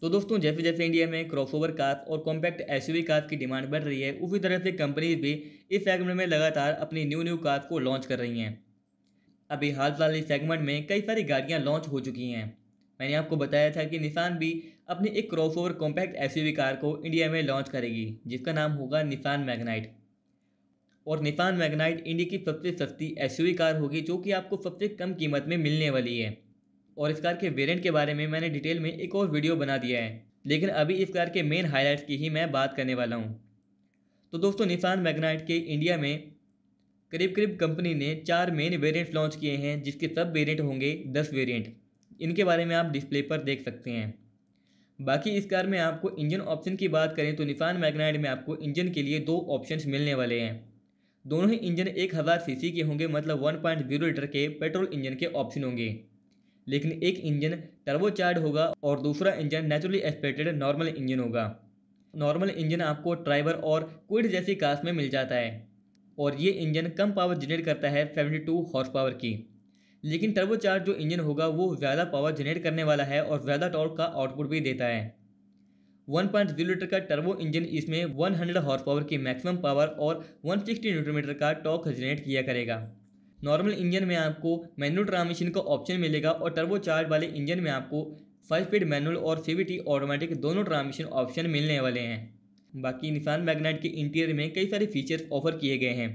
तो दोस्तों जैसे जैसे इंडिया में क्रॉसओवर कार और कॉम्पैक्ट एसयूवी कार की डिमांड बढ़ रही है उसी तरह से कंपनीज भी इस सेगमेंट में लगातार अपनी न्यू न्यू कार को लॉन्च कर रही हैं अभी हाल फिलहाल इस सेगमेंट में कई सारी गाड़ियाँ लॉन्च हो चुकी हैं मैंने आपको बताया था कि निशान भी अपनी एक crossover compact SUV car को इंडिया में लॉन्च करेगी जिसका नाम होगा निशान मैगनाइट और निशान मैगनाइट इंडिया की सबसे सस्ती एस कार होगी जो कि आपको सबसे कम कीमत में मिलने वाली है और इस कार के वेरिएंट के बारे में मैंने डिटेल में एक और वीडियो बना दिया है लेकिन अभी इस कार के मेन हाईलाइट्स की ही मैं बात करने वाला हूँ तो दोस्तों निशान मैगनाइट के इंडिया में करीब करीब कंपनी ने चार मेन वेरियंट लॉन्च किए हैं जिसके सब वेरियंट होंगे दस वेरियंट इनके बारे में आप डिस्प्ले पर देख सकते हैं बाकी इस कार में आपको इंजन ऑप्शन की बात करें तो निशान मैगनाइट में आपको इंजन के लिए दो ऑप्शंस मिलने वाले हैं दोनों ही इंजन एक हज़ार सीसी के होंगे मतलब 1.0 लीटर के पेट्रोल इंजन के ऑप्शन होंगे लेकिन एक इंजन टर्बोचार्ज होगा और दूसरा engine naturally expected normal engine होगा नॉर्मल इंजन आपको ट्राइबर और क्विड जैसी कास्ट में मिल जाता है और ये इंजन कम पावर जनरेट करता है टू हॉर्स पावर की लेकिन टर्बोचार्ज जो इंजन होगा वो ज़्यादा पावर जनरेट करने वाला है और ज़्यादा टॉर्क का आउटपुट भी देता है 1.0 लीटर का टर्बो इंजन इसमें 100 हॉर्स पावर की मैक्सिमम पावर और 160 न्यूटन मीटर का टॉर्क जनरेट किया करेगा नॉर्मल इंजन में आपको मैनुअल ट्रांसमिशन का ऑप्शन मिलेगा और टर्बो चार्ज वाले इंजन में आपको फाइव स्पीड मैनुअल और सीवीटी ऑटोमेटिक दोनों ट्रांसमिशन ऑप्शन मिलने वाले हैं बाकी निशान मैग्नाइट के इंटीरियर में कई सारे फीचर्स ऑफर किए गए हैं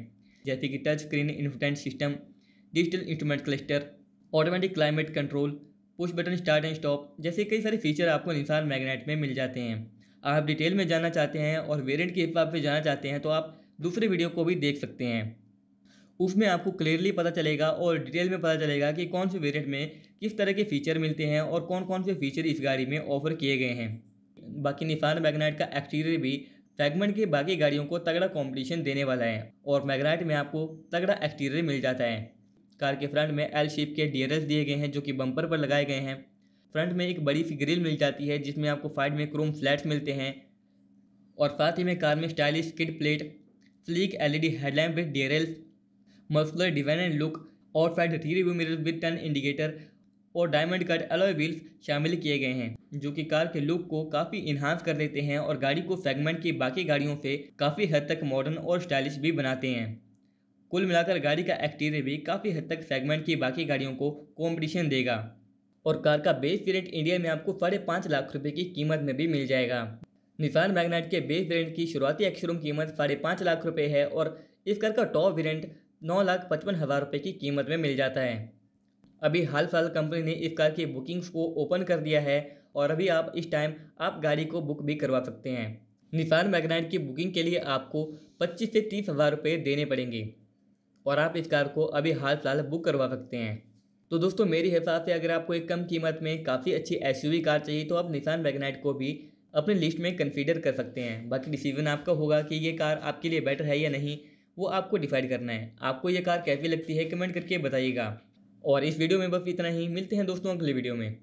जैसे कि touch screen infotainment system digital instrument cluster automatic climate control push button start and stop जैसे कई सारे फीचर आपको निशान मैगनेट में मिल जाते हैं आप डिटेल में जाना चाहते हैं और वेरिएंट के हिसाब से जाना चाहते हैं तो आप दूसरे वीडियो को भी देख सकते हैं उसमें आपको क्लियरली पता चलेगा और डिटेल में पता चलेगा कि कौन से वेरियंट में किस तरह के फीचर मिलते हैं और कौन कौन से फीचर इस गाड़ी में ऑफर किए गए हैं बाकी निफान मैगनाइट का एक्सटीरियर भी फ्रैगमेंट की बाकी गाड़ियों को तगड़ा कॉम्पिटिशन देने वाला है और मैगनाइट में आपको तगड़ा एक्सटीरियर मिल जाता है कार के फ्रंट में एल शेप के डी दिए गए हैं जो कि बम्पर पर लगाए गए हैं फ्रंट में एक बड़ी सी ग्रिल मिल जाती है जिसमें आपको फाइट में क्रोम फ्लैट्स मिलते हैं और साथ ही में कार में stylish skid plate sleek LED headlamp D DRLs muscular design and look और फैट three view mirror with turn indicator और डायमंड कट अलॉय व्हील्स शामिल किए गए हैं जो कि कार के लुक को काफ़ी इन्हांस कर देते हैं और गाड़ी को सेगमेंट की बाकी गाड़ियों से काफ़ी हद तक मॉडर्न और स्टाइलिश भी बनाते हैं कुल मिलाकर गाड़ी का एक्टीरियर भी काफ़ी हद तक सेगमेंट की बाकी गाड़ियों को कॉम्पिटिशन देगा और कार का बेस वेरियंट इंडिया में आपको साढ़े पाँच लाख रुपये की कीमत में भी मिल जाएगा निशान मैगनाइट के बेस वेरियंट की शुरुआती एक्सरूम कीमत साढ़े पाँच लाख रुपये है और इस कार का टॉप वेरियंट नौ लाख पचपन हज़ार रुपये की कीमत में मिल जाता है अभी हाल फिलहाल कंपनी ने इस कार की बुकिंग्स को ओपन कर दिया है और अभी आप इस टाइम आप गाड़ी को बुक भी करवा सकते हैं निसान मैगनाइट की बुकिंग के लिए आपको पच्चीस से तीस हज़ार रुपये देने पड़ेंगे और आप इस कार को अभी हाल फिलहाल बुक करवा सकते हैं तो दोस्तों मेरे हिसाब से अगर आपको एक कम कीमत में काफ़ी अच्छी एस कार चाहिए तो आप निसान मैगनाइट को भी अपने लिस्ट में कंसिडर कर सकते हैं बाकी डिसीजन आपका होगा कि ये कार आपके लिए बेटर है या नहीं वो आपको डिसाइड करना है आपको ये कार कैसी लगती है कमेंट करके बताइएगा और इस वीडियो में बस इतना ही मिलते हैं दोस्तों अगले वीडियो में